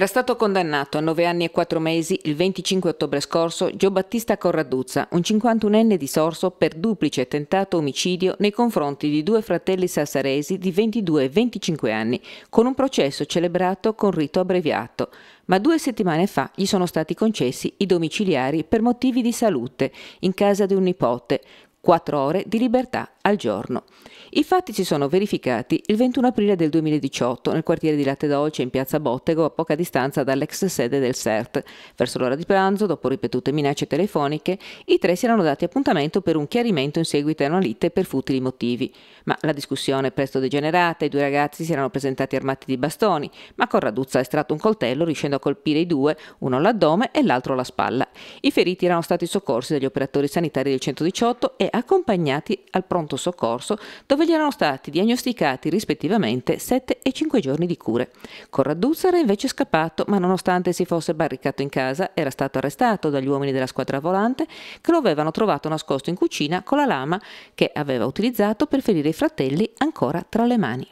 Era stato condannato a 9 anni e 4 mesi il 25 ottobre scorso Gio Battista Corraduzza, un 51enne di Sorso, per duplice tentato omicidio nei confronti di due fratelli sassaresi di 22 e 25 anni, con un processo celebrato con rito abbreviato. Ma due settimane fa gli sono stati concessi i domiciliari per motivi di salute in casa di un nipote, 4 ore di libertà al giorno. I fatti si sono verificati il 21 aprile del 2018 nel quartiere di Latte Dolce in piazza Bottego a poca distanza dall'ex sede del CERT. Verso l'ora di pranzo, dopo ripetute minacce telefoniche, i tre si erano dati appuntamento per un chiarimento in seguito a una lite per futili motivi. Ma la discussione presto degenerata, i due ragazzi si erano presentati armati di bastoni, ma Corraduzza ha estratto un coltello riuscendo a colpire i due, uno all'addome e l'altro alla spalla. I feriti erano stati soccorsi dagli operatori sanitari del 118 e accompagnati al pronto soccorso dove gli erano stati diagnosticati rispettivamente 7 e 5 giorni di cure. Corraduzza era invece scappato ma nonostante si fosse barricato in casa era stato arrestato dagli uomini della squadra volante che lo avevano trovato nascosto in cucina con la lama che aveva utilizzato per ferire i fratelli ancora tra le mani.